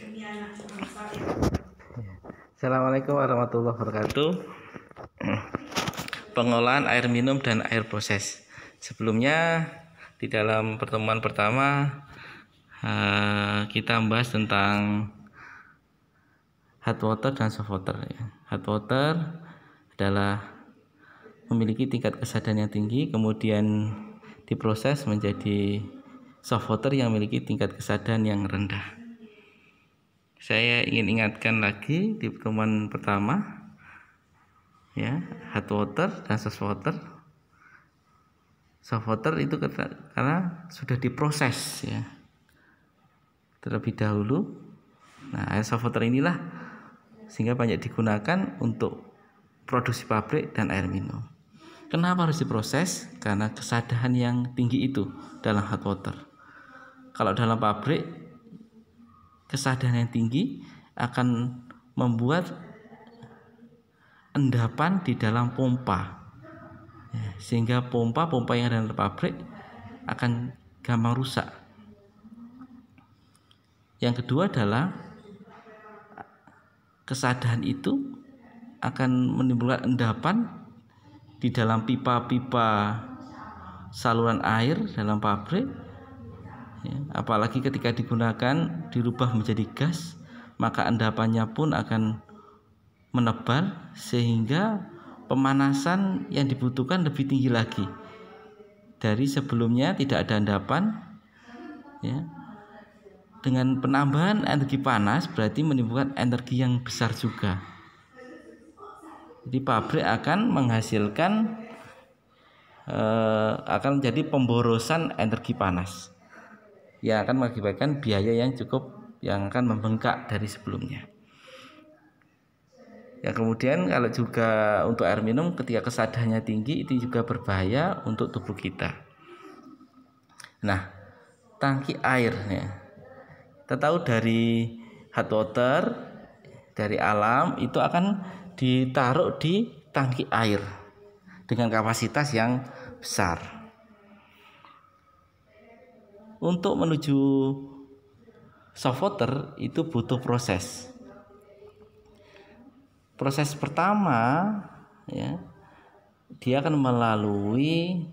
Ya. Assalamualaikum warahmatullahi wabarakatuh Pengolahan air minum dan air proses Sebelumnya di dalam pertemuan pertama eh, kita membahas tentang hot water dan soft water Hot water adalah memiliki tingkat kesadaran yang tinggi kemudian diproses menjadi soft water yang memiliki tingkat kesadaran yang rendah saya ingin ingatkan lagi di pertemuan pertama ya hot water dan soft water soft water itu karena sudah diproses ya terlebih dahulu nah air soft water inilah sehingga banyak digunakan untuk produksi pabrik dan air minum kenapa harus diproses karena kesadahan yang tinggi itu dalam hot water kalau dalam pabrik kesadaran yang tinggi akan membuat endapan di dalam pompa ya, sehingga pompa-pompa yang ada di pabrik akan gampang rusak yang kedua adalah kesadaran itu akan menimbulkan endapan di dalam pipa-pipa saluran air dalam pabrik ya, apalagi ketika digunakan dirubah menjadi gas maka endapannya pun akan menebal sehingga pemanasan yang dibutuhkan lebih tinggi lagi dari sebelumnya tidak ada endapan ya dengan penambahan energi panas berarti menimbulkan energi yang besar juga jadi pabrik akan menghasilkan eh, akan menjadi pemborosan energi panas yang akan mengakibatkan biaya yang cukup yang akan membengkak dari sebelumnya. Ya kemudian kalau juga untuk air minum ketika kesadahnya tinggi itu juga berbahaya untuk tubuh kita. Nah, tangki airnya ya. Kita tahu dari hot water dari alam itu akan ditaruh di tangki air dengan kapasitas yang besar untuk menuju soft water itu butuh proses. Proses pertama ya dia akan melalui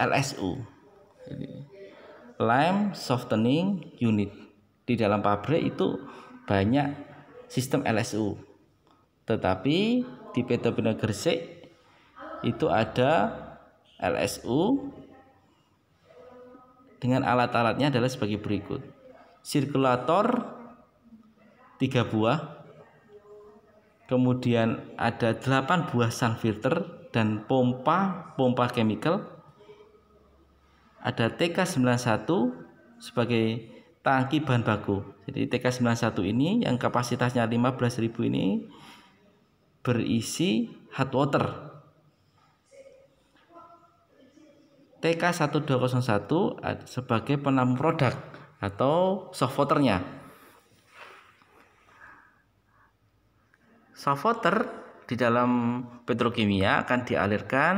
LSU. Lime Softening Unit. Di dalam pabrik itu banyak sistem LSU. Tetapi di PT Bina Gresik itu ada LSU dengan alat-alatnya adalah sebagai berikut. Sirkulator 3 buah. Kemudian ada 8 buah sun filter dan pompa pompa chemical. Ada TK91 sebagai tangki bahan baku. Jadi TK91 ini yang kapasitasnya 15.000 ini berisi hot water TK1201 sebagai penampung produk atau soft soft water di dalam petrokimia akan dialirkan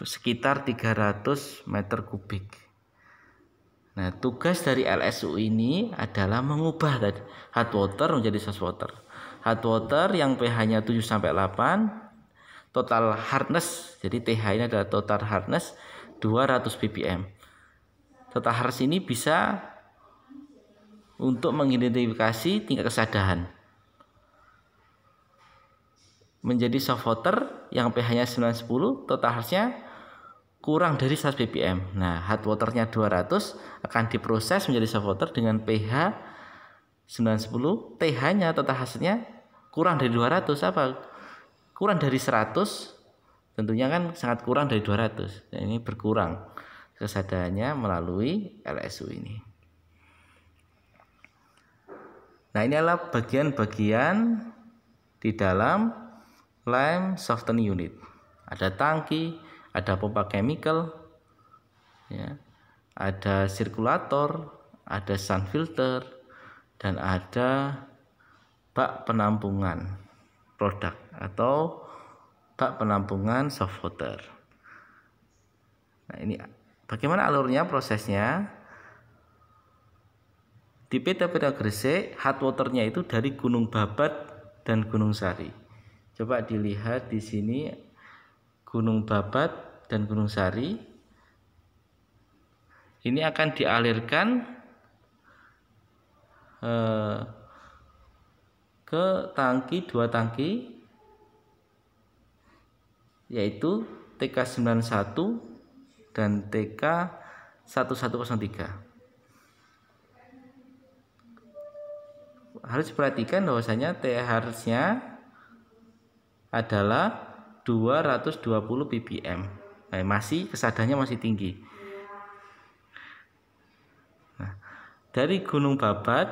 sekitar 300 meter kubik. Nah, tugas dari LSU ini adalah mengubah tadi hot water menjadi soft water. Hot water yang pH-nya 7 sampai 8 total hardness. Jadi TH ini adalah total hardness 200 ppm. Tata harus ini bisa untuk mengidentifikasi tingkat kesadahan. Menjadi soft water yang pH-nya 910, total harusnya kurang dari 100 ppm. Nah, hard waternya 200 akan diproses menjadi soft water dengan pH 910, TH-nya total hasilnya kurang dari 200 apa? Kurang dari 100 tentunya kan sangat kurang dari 200 dan nah, ini berkurang kesadarannya melalui LSU ini nah ini adalah bagian-bagian di dalam lime softening unit ada tangki ada pompa chemical ya ada sirkulator ada sun filter dan ada bak penampungan produk atau tak penampungan soft water. Nah, ini bagaimana alurnya prosesnya? Di PT Peta Gresik, hot waternya itu dari Gunung Babat dan Gunung Sari. Coba dilihat di sini Gunung Babat dan Gunung Sari. Ini akan dialirkan eh, ke tangki dua tangki yaitu TK91 dan TK1103. Harus perhatikan bahwasanya THR-nya adalah 220 ppm. Nah, masih kesadarannya masih tinggi. Nah, dari Gunung Babat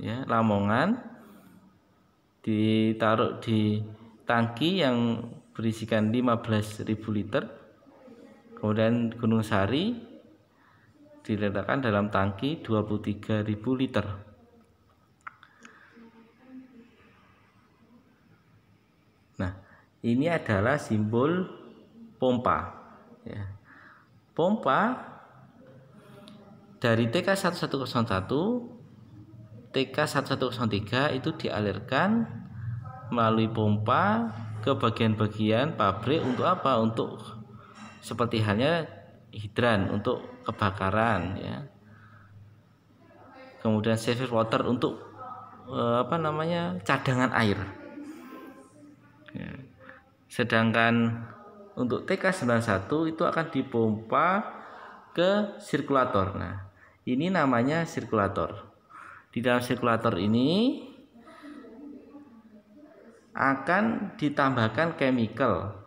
ya Lamongan ditaruh di tangki yang berisikan 15.000 liter. Kemudian Gunung Sari diletakkan dalam tangki 23.000 liter. Nah, ini adalah simbol pompa. Ya. Pompa dari TK1101 TK1103 itu dialirkan melalui pompa ke bagian-bagian pabrik untuk apa? Untuk seperti halnya hidran untuk kebakaran ya. Kemudian safe water untuk eh, apa namanya? cadangan air. Ya. Sedangkan untuk TK91 itu akan dipompa ke sirkulator. Nah, ini namanya sirkulator. Di dalam sirkulator ini akan ditambahkan chemical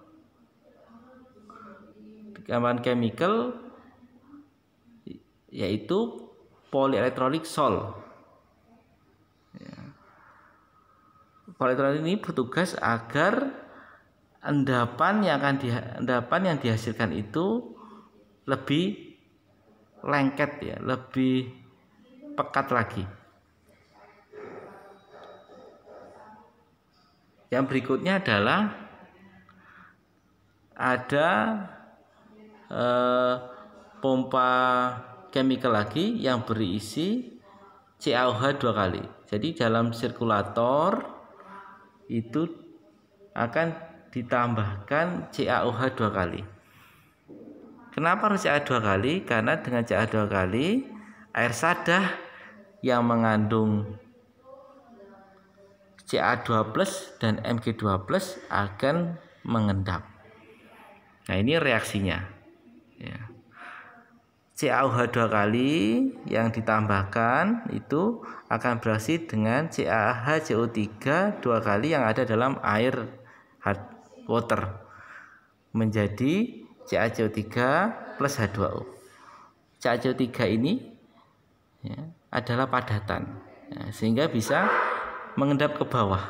tambahan chemical yaitu polielectronic sol ya. polielectronic ini bertugas agar endapan yang akan di, endapan yang dihasilkan itu lebih lengket ya lebih pekat lagi Yang berikutnya adalah ada eh, pompa chemical lagi yang berisi CaOH dua kali. Jadi dalam sirkulator itu akan ditambahkan CaOH dua kali. Kenapa harus CaOH dua kali? Karena dengan CaOH dua kali air sadah yang mengandung CA2 plus dan MG2 plus akan mengendap. Nah ini reaksinya. Ya. CaOH 2 kali yang ditambahkan itu akan beraksi dengan CaHCO3 dua kali yang ada dalam air hard water menjadi CaCO3 plus H2O. CaCO3 ini ya, adalah padatan ya, sehingga bisa mengendap ke bawah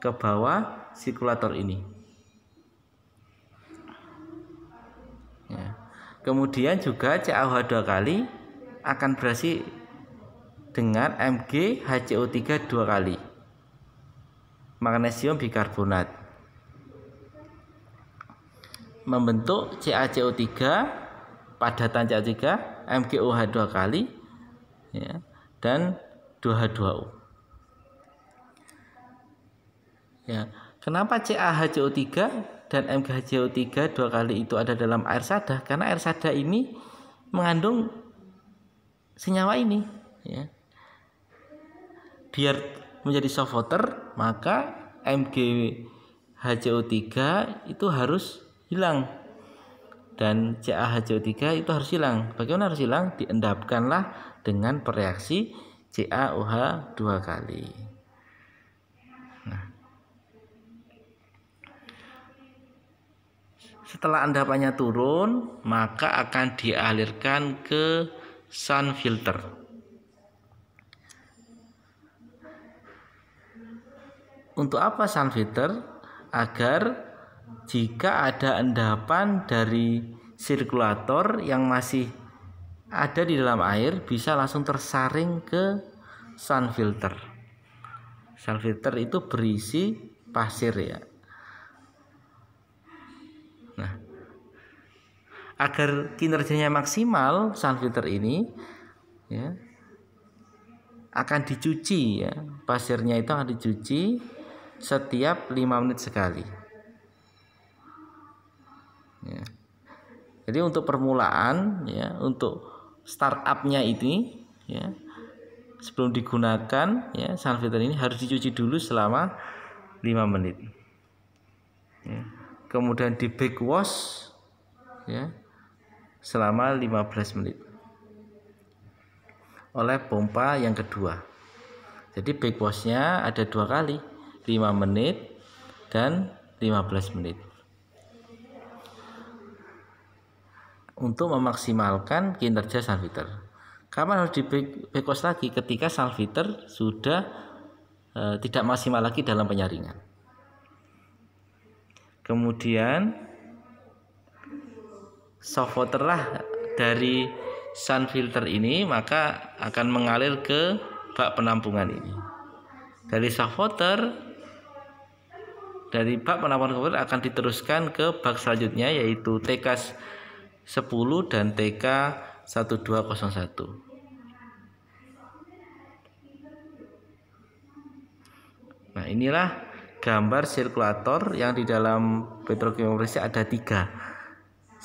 ke bawah sirkulator ini ya. kemudian juga CaOH 2 kali akan berhasil dengan Mg HCO3 dua kali magnesium bikarbonat membentuk CaCO3 padatan caco 3 MgOH 2 kali ya, dan 2H2O Ya. Kenapa CaHCO3 dan MgHCO3 dua kali itu ada dalam air sadah? Karena air sadah ini mengandung senyawa ini, ya. Biar menjadi soft water, maka MgHCO3 itu harus hilang dan CaHCO3 itu harus hilang. Bagaimana harus hilang? Diendapkanlah dengan bereaksi CaOH dua kali. Setelah endapannya turun, maka akan dialirkan ke sun filter. Untuk apa sun filter? Agar jika ada endapan dari sirkulator yang masih ada di dalam air bisa langsung tersaring ke sun filter. Sun filter itu berisi pasir ya. agar kinerjanya maksimal sun filter ini ya akan dicuci ya pasirnya itu akan dicuci setiap 5 menit sekali ya. jadi untuk permulaan ya untuk startupnya ini ya sebelum digunakan ya sun filter ini harus dicuci dulu selama 5 menit ya. kemudian di backwash wash ya selama 15 menit oleh pompa yang kedua jadi backwashnya ada dua kali 5 menit dan 15 menit untuk memaksimalkan kinerja salviter kapan harus di backwash lagi ketika salviter sudah eh, tidak maksimal lagi dalam penyaringan kemudian soft water lah dari sun filter ini maka akan mengalir ke bak penampungan ini dari soft water dari bak penampungan koper akan diteruskan ke bak selanjutnya yaitu TK 10 dan TK 1201 Nah inilah gambar sirkulator yang di dalam petrokimia ada tiga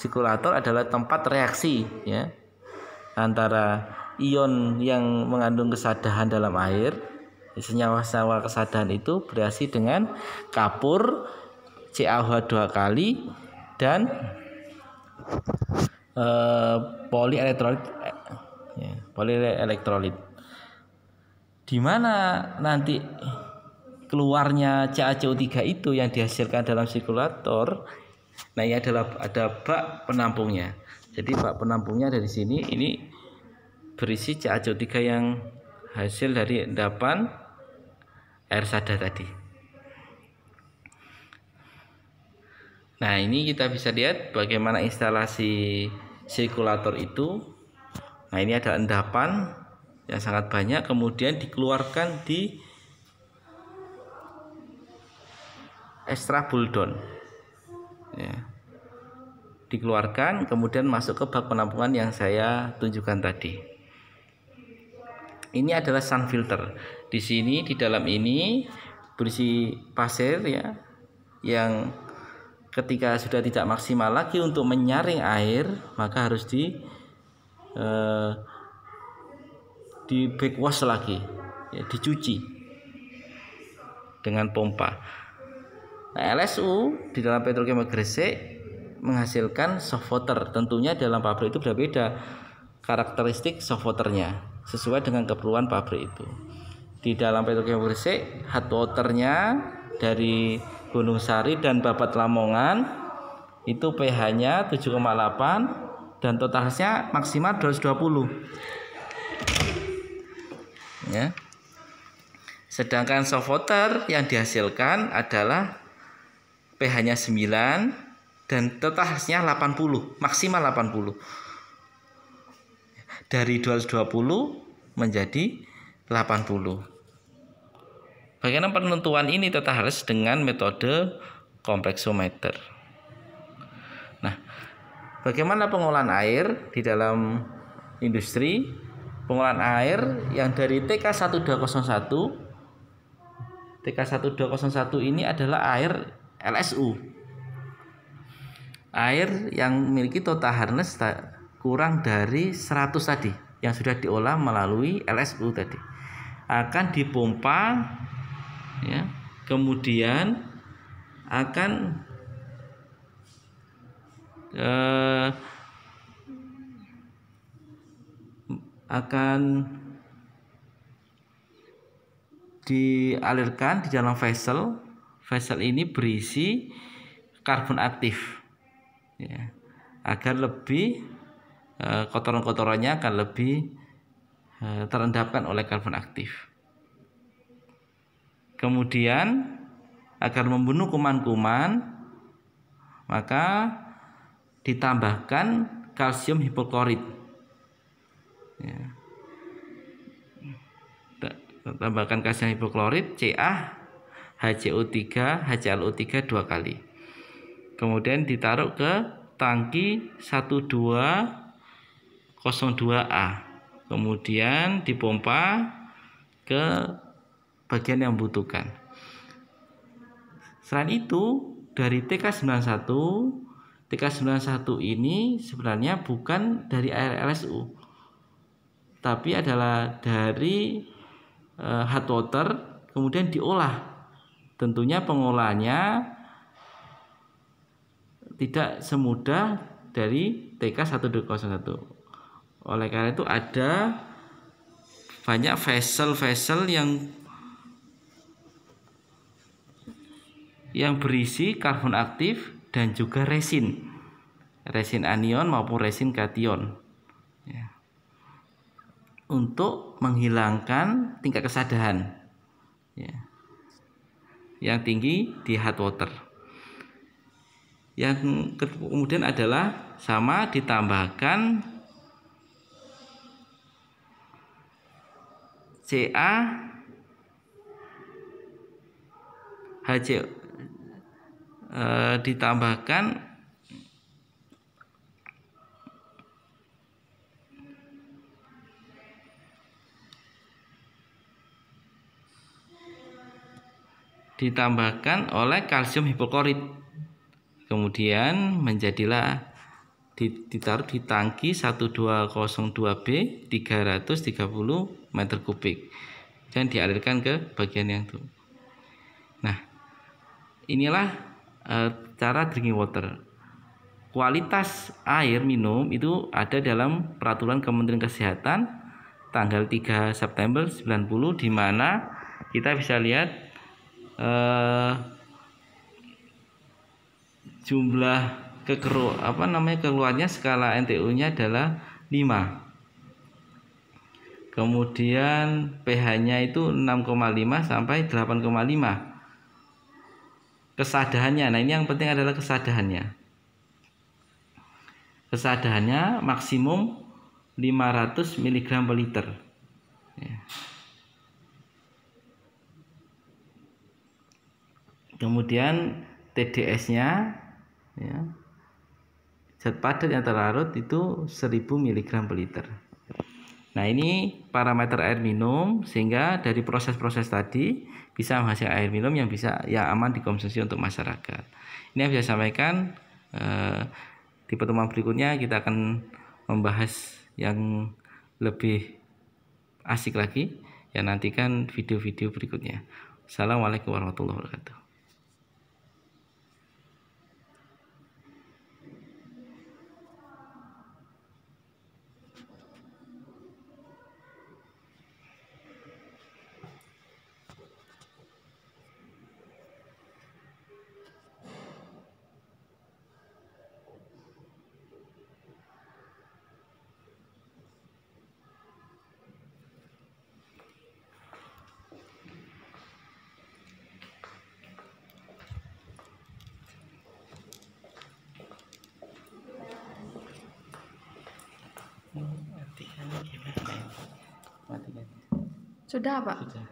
Sikulator adalah tempat reaksi ya antara ion yang mengandung kesadahan dalam air senyawa-senyawa kesadahan itu bereaksi dengan kapur CaOH dua kali dan e, eh, polielektrolit ya, polielektrolit di mana nanti keluarnya CaCO3 itu yang dihasilkan dalam sirkulator Nah, ini adalah ada bak penampungnya. Jadi bak penampungnya dari sini ini berisi CaCO3 yang hasil dari endapan air sada tadi. Nah, ini kita bisa lihat bagaimana instalasi sirkulator itu. Nah, ini ada endapan yang sangat banyak kemudian dikeluarkan di ekstra bulldon ya dikeluarkan kemudian masuk ke bak penampungan yang saya tunjukkan tadi. Ini adalah sun filter. Di sini di dalam ini berisi pasir ya yang ketika sudah tidak maksimal lagi untuk menyaring air maka harus di eh, di backwash lagi ya, dicuci dengan pompa. Nah, LSU di dalam petrokimia Gresik menghasilkan soft water. Tentunya dalam pabrik itu berbeda karakteristik soft waternya sesuai dengan keperluan pabrik itu. Di dalam petrokimia Gresik hard waternya dari Gunung Sari dan Babat Lamongan itu pH-nya 7,8 dan totalnya maksimal 220. Ya. Sedangkan soft water yang dihasilkan adalah pH-nya 9 dan total hasilnya 80, maksimal 80. Dari 220 menjadi 80. Bagaimana penentuan ini tetap harus dengan metode kompleksometer. Nah, bagaimana pengolahan air di dalam industri? Pengolahan air yang dari TK1201 TK1201 ini adalah air LSU. Air yang memiliki total hardness kurang dari 100 tadi yang sudah diolah melalui LSU tadi akan dipompa ya. Kemudian akan eh, akan dialirkan di dalam vessel Vessel ini berisi karbon aktif ya, agar lebih e, kotoran-kotorannya akan lebih e, terendapkan oleh karbon aktif. Kemudian agar membunuh kuman-kuman maka ditambahkan kalsium hipoklorit. Ya. Tambahkan kalsium hipoklorit CA HCO3, HClO3 dua kali. Kemudian ditaruh ke tangki 1202A. Kemudian dipompa ke bagian yang membutuhkan. Selain itu, dari TK91, TK91 ini sebenarnya bukan dari RLSU, tapi adalah dari uh, hot water kemudian diolah tentunya pengolahnya tidak semudah dari TK 1201 oleh karena itu ada banyak vessel-vessel yang yang berisi karbon aktif dan juga resin resin anion maupun resin kation ya. untuk menghilangkan tingkat kesadahan ya yang tinggi di hot water. Yang kemudian adalah sama ditambahkan CA HC e, eh, ditambahkan ditambahkan oleh kalsium hipoklorit. Kemudian menjadilah ditaruh di tangki 1202B 330 meter kubik dan dialirkan ke bagian yang itu. Nah, inilah e, cara drinking water. Kualitas air minum itu ada dalam peraturan Kementerian Kesehatan tanggal 3 September 90 di mana kita bisa lihat uh, jumlah kekeru apa namanya keluarnya skala NTU-nya adalah 5. Kemudian pH-nya itu 6,5 sampai 8,5. Kesadahannya. Nah, ini yang penting adalah kesadahannya. Kesadahannya maksimum 500 mg per liter. Ya. kemudian TDS-nya ya, zat padat yang terlarut itu 1000 mg per liter. Nah ini parameter air minum sehingga dari proses-proses tadi bisa menghasilkan air minum yang bisa ya aman dikonsumsi untuk masyarakat. Ini yang bisa sampaikan eh, di pertemuan berikutnya kita akan membahas yang lebih asik lagi ya nantikan video-video berikutnya. Assalamualaikum warahmatullahi wabarakatuh. Sudah, Pak. Sudah.